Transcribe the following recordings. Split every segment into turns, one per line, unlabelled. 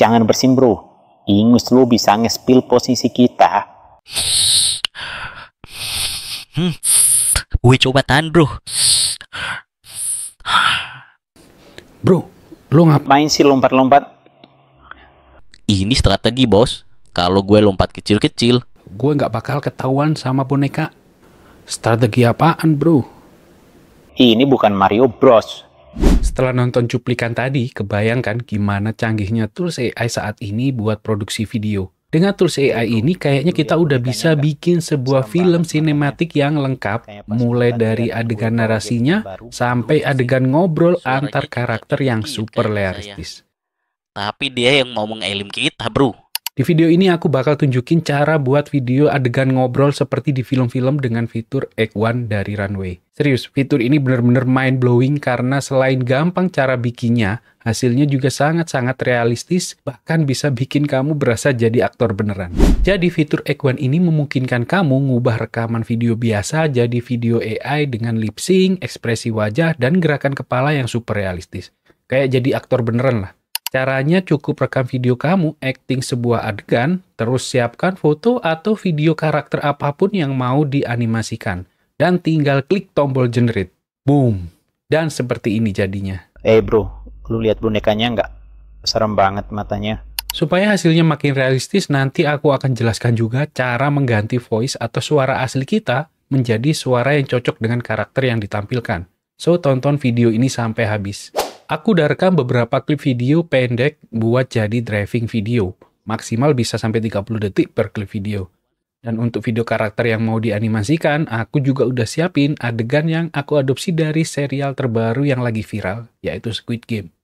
Jangan bersin bro, Ingus lu bisa ngespil posisi kita. Hmm, gue coba tahan bro. Bro, lu ngapain sih lompat-lompat? Ini strategi bos. Kalau gue lompat kecil-kecil, gue nggak bakal ketahuan sama boneka. Strategi apaan bro? Ini bukan Mario Bros. Setelah nonton cuplikan tadi, kebayangkan gimana canggihnya tools AI saat ini buat produksi video. Dengan tools AI ini kayaknya kita udah bisa bikin sebuah film sinematik yang lengkap mulai dari adegan narasinya sampai adegan ngobrol antar karakter yang super realistis. Tapi dia yang ngomong elim kita, Bro. Di video ini aku bakal tunjukin cara buat video adegan ngobrol seperti di film-film dengan fitur Egg One dari Runway. Serius, fitur ini bener-bener mind-blowing karena selain gampang cara bikinnya, hasilnya juga sangat-sangat realistis, bahkan bisa bikin kamu berasa jadi aktor beneran. Jadi fitur Egg One ini memungkinkan kamu ngubah rekaman video biasa jadi video AI dengan lip sync, ekspresi wajah, dan gerakan kepala yang super realistis. Kayak jadi aktor beneran lah. Caranya cukup rekam video kamu acting sebuah adegan, terus siapkan foto atau video karakter apapun yang mau dianimasikan. Dan tinggal klik tombol generate. Boom. Dan seperti ini jadinya. Eh hey bro, lu lihat bonekanya nggak? Serem banget matanya. Supaya hasilnya makin realistis, nanti aku akan jelaskan juga cara mengganti voice atau suara asli kita menjadi suara yang cocok dengan karakter yang ditampilkan. So, tonton video ini sampai habis. Aku udah rekam beberapa klip video pendek buat jadi driving video. Maksimal bisa sampai 30 detik per klip video. Dan untuk video karakter yang mau dianimasikan, aku juga udah siapin adegan yang aku adopsi dari serial terbaru yang lagi viral, yaitu Squid Game.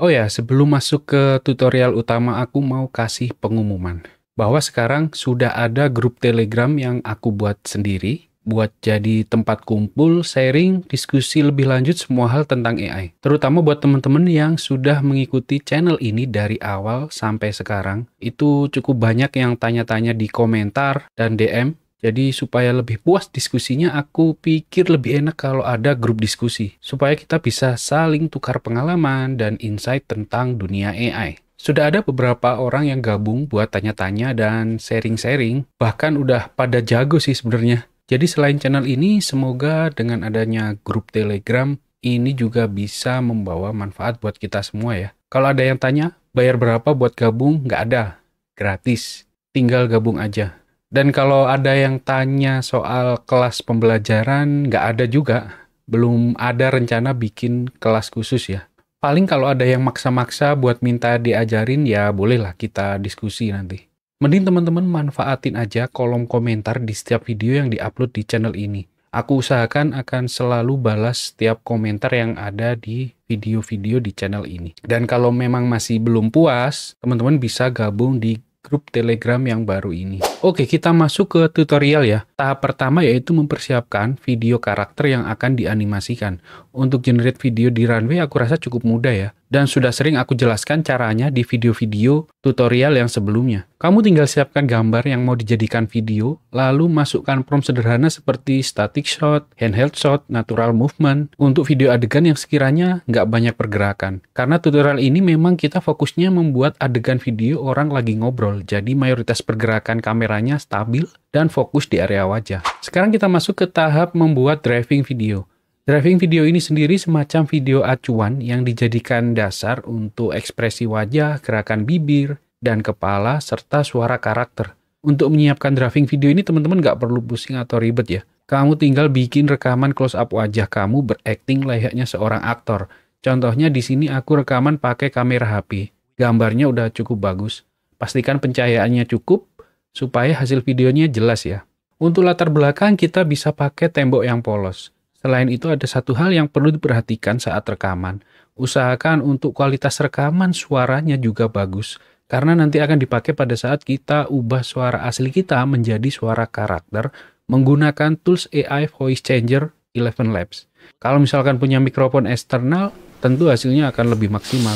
Oh ya, sebelum masuk ke tutorial utama aku mau kasih pengumuman. Bahwa sekarang sudah ada grup telegram yang aku buat sendiri buat jadi tempat kumpul, sharing, diskusi lebih lanjut semua hal tentang AI. Terutama buat teman-teman yang sudah mengikuti channel ini dari awal sampai sekarang, itu cukup banyak yang tanya-tanya di komentar dan DM. Jadi supaya lebih puas diskusinya, aku pikir lebih enak kalau ada grup diskusi. Supaya kita bisa saling tukar pengalaman dan insight tentang dunia AI. Sudah ada beberapa orang yang gabung buat tanya-tanya dan sharing-sharing. Bahkan udah pada jago sih sebenarnya jadi selain channel ini, semoga dengan adanya grup Telegram ini juga bisa membawa manfaat buat kita semua ya. Kalau ada yang tanya, bayar berapa buat gabung? Nggak ada, gratis. Tinggal gabung aja. Dan kalau ada yang tanya soal kelas pembelajaran, nggak ada juga. Belum ada rencana bikin kelas khusus ya. Paling kalau ada yang maksa-maksa buat minta diajarin, ya bolehlah kita diskusi nanti. Mending teman-teman manfaatin aja kolom komentar di setiap video yang diupload di channel ini. Aku usahakan akan selalu balas setiap komentar yang ada di video-video di channel ini. Dan kalau memang masih belum puas, teman-teman bisa gabung di grup Telegram yang baru ini. Oke, kita masuk ke tutorial ya. Tahap pertama yaitu mempersiapkan video karakter yang akan dianimasikan. Untuk generate video di runway aku rasa cukup mudah ya. Dan sudah sering aku jelaskan caranya di video-video tutorial yang sebelumnya. Kamu tinggal siapkan gambar yang mau dijadikan video, lalu masukkan prompt sederhana seperti static shot, handheld shot, natural movement untuk video adegan yang sekiranya nggak banyak pergerakan. Karena tutorial ini memang kita fokusnya membuat adegan video orang lagi ngobrol, jadi mayoritas pergerakan kameranya stabil dan fokus di area wajah. Sekarang kita masuk ke tahap membuat driving video. Driving video ini sendiri semacam video acuan yang dijadikan dasar untuk ekspresi wajah, gerakan bibir, dan kepala, serta suara karakter. Untuk menyiapkan drafting video ini teman-teman nggak perlu pusing atau ribet ya. Kamu tinggal bikin rekaman close up wajah kamu berakting layaknya seorang aktor. Contohnya di sini aku rekaman pakai kamera HP. Gambarnya udah cukup bagus. Pastikan pencahayaannya cukup supaya hasil videonya jelas ya. Untuk latar belakang kita bisa pakai tembok yang polos. Selain itu ada satu hal yang perlu diperhatikan saat rekaman. Usahakan untuk kualitas rekaman suaranya juga bagus karena nanti akan dipakai pada saat kita ubah suara asli kita menjadi suara karakter menggunakan tools AI Voice Changer 11 Labs. Kalau misalkan punya mikrofon eksternal, tentu hasilnya akan lebih maksimal.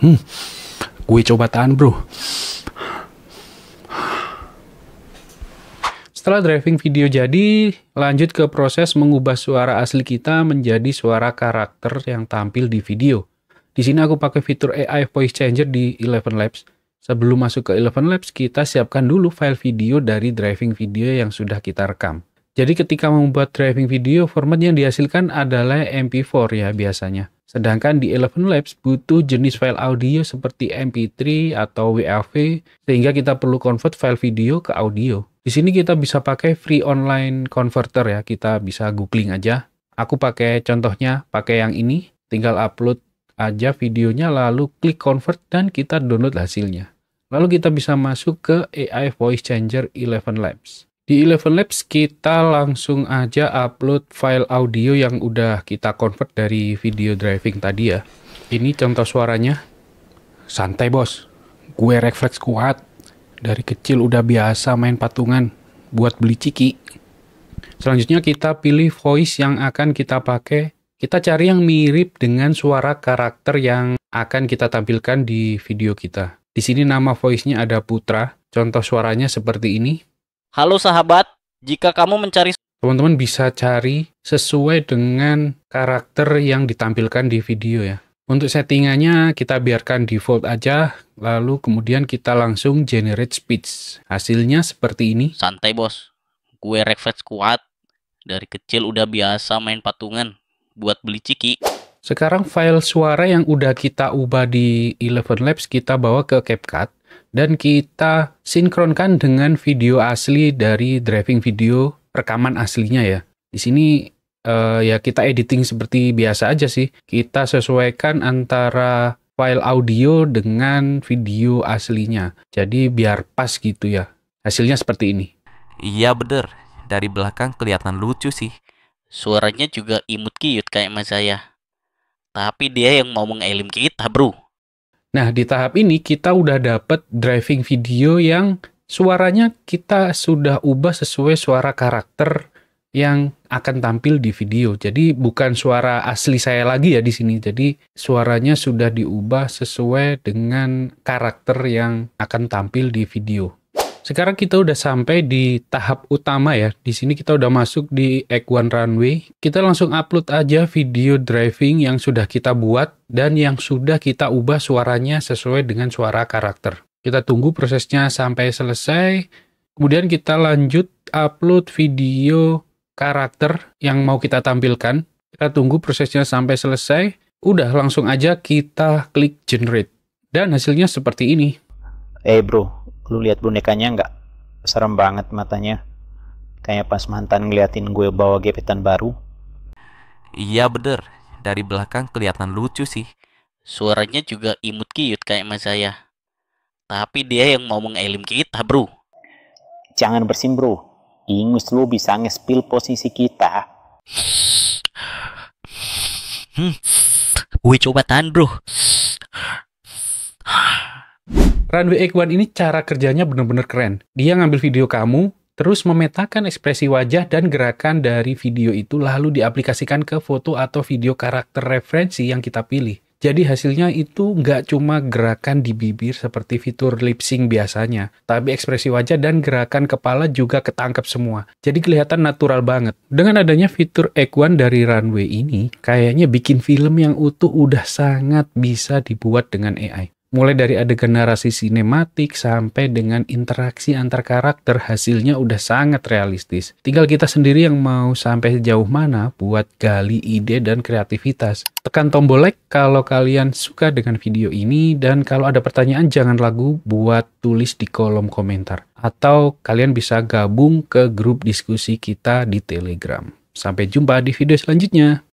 Hmm, gue coba tahan bro. Setelah driving video jadi, lanjut ke proses mengubah suara asli kita menjadi suara karakter yang tampil di video. Di sini aku pakai fitur AI Voice Changer di Eleven Labs. Sebelum masuk ke Eleven Labs, kita siapkan dulu file video dari driving video yang sudah kita rekam. Jadi ketika membuat driving video, format yang dihasilkan adalah MP4 ya biasanya. Sedangkan di Eleven Labs butuh jenis file audio seperti MP3 atau WAV, sehingga kita perlu convert file video ke audio. Di sini kita bisa pakai free online converter ya, kita bisa googling aja. Aku pakai contohnya, pakai yang ini, tinggal upload aja videonya lalu klik convert dan kita download hasilnya. Lalu kita bisa masuk ke AI Voice Changer 11 Labs. Di 11 Labs kita langsung aja upload file audio yang udah kita convert dari video driving tadi ya. Ini contoh suaranya. Santai bos, gue refleks kuat. Dari kecil udah biasa main patungan buat beli ciki. Selanjutnya kita pilih voice yang akan kita pakai kita cari yang mirip dengan suara karakter yang akan kita tampilkan di video kita. Di sini nama voice-nya ada Putra. Contoh suaranya seperti ini. Halo sahabat, jika kamu mencari teman-teman bisa cari sesuai dengan karakter yang ditampilkan di video ya. Untuk settingannya kita biarkan default aja, lalu kemudian kita langsung generate speech. Hasilnya seperti ini. Santai bos, gue refleks kuat. Dari kecil udah biasa main patungan buat beli ciki. Sekarang file suara yang udah kita ubah di Eleven Labs kita bawa ke CapCut dan kita sinkronkan dengan video asli dari driving video rekaman aslinya ya. Di sini uh, ya kita editing seperti biasa aja sih. Kita sesuaikan antara file audio dengan video aslinya. Jadi biar pas gitu ya. Hasilnya seperti ini. Iya bener, dari belakang kelihatan lucu sih. Suaranya juga imut kiut kayak mas saya. Tapi dia yang mau mengelim kita bro. Nah di tahap ini kita udah dapet driving video yang suaranya kita sudah ubah sesuai suara karakter yang akan tampil di video. Jadi bukan suara asli saya lagi ya di sini. Jadi suaranya sudah diubah sesuai dengan karakter yang akan tampil di video. Sekarang kita udah sampai di tahap utama ya. Di sini kita udah masuk di One Runway. Kita langsung upload aja video driving yang sudah kita buat dan yang sudah kita ubah suaranya sesuai dengan suara karakter. Kita tunggu prosesnya sampai selesai. Kemudian kita lanjut upload video karakter yang mau kita tampilkan. Kita tunggu prosesnya sampai selesai. Udah langsung aja kita klik generate. Dan hasilnya seperti ini. Eh hey bro, lu lihat bonekanya nggak serem banget matanya kayak pas mantan ngeliatin gue bawa gebetan baru iya bener dari belakang kelihatan lucu sih suaranya juga imut kiut kayak mas saya tapi dia yang mau mengelim kita bro jangan bersin bro ingus lu bisa ngespil posisi kita hmm, gue coba tahan bro Runway Egg ini cara kerjanya benar-benar keren. Dia ngambil video kamu, terus memetakan ekspresi wajah dan gerakan dari video itu lalu diaplikasikan ke foto atau video karakter referensi yang kita pilih. Jadi hasilnya itu nggak cuma gerakan di bibir seperti fitur lip sync biasanya, tapi ekspresi wajah dan gerakan kepala juga ketangkap semua. Jadi kelihatan natural banget. Dengan adanya fitur Egg dari Runway ini, kayaknya bikin film yang utuh udah sangat bisa dibuat dengan AI mulai dari adegan narasi sinematik sampai dengan interaksi antar karakter hasilnya udah sangat realistis. Tinggal kita sendiri yang mau sampai sejauh mana buat gali ide dan kreativitas. Tekan tombol like kalau kalian suka dengan video ini dan kalau ada pertanyaan jangan ragu buat tulis di kolom komentar. Atau kalian bisa gabung ke grup diskusi kita di Telegram. Sampai jumpa di video selanjutnya.